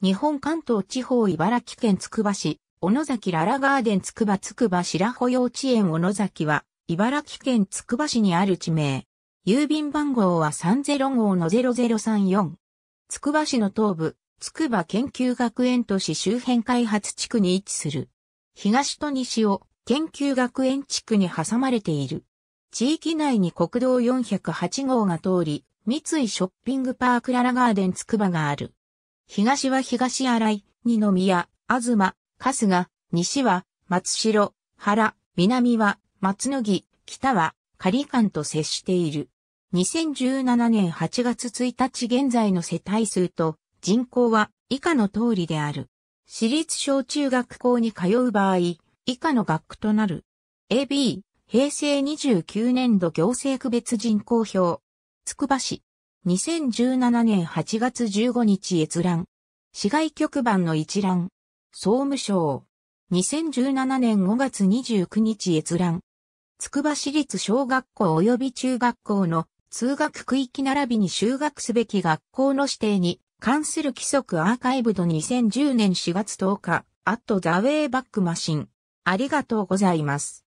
日本関東地方茨城県つくば市、小野崎ララガーデンつくばつくば白保幼稚園小野崎は、茨城県つくば市にある地名。郵便番号は30 5の0034。つくば市の東部、つくば研究学園都市周辺開発地区に位置する。東と西を研究学園地区に挟まれている。地域内に国道408号が通り、三井ショッピングパークララガーデンつくばがある。東は東新井、二宮、東、春日、西は松代、原、南は松野木、北は仮館と接している。2017年8月1日現在の世帯数と人口は以下の通りである。私立小中学校に通う場合、以下の学区となる。AB、平成29年度行政区別人口表、つくば市。2017年8月15日閲覧。市外局番の一覧。総務省。2017年5月29日閲覧。つくば市立小学校及び中学校の通学区域並びに就学すべき学校の指定に関する規則アーカイブド2010年4月10日、アットザウェイバックマシン。ありがとうございます。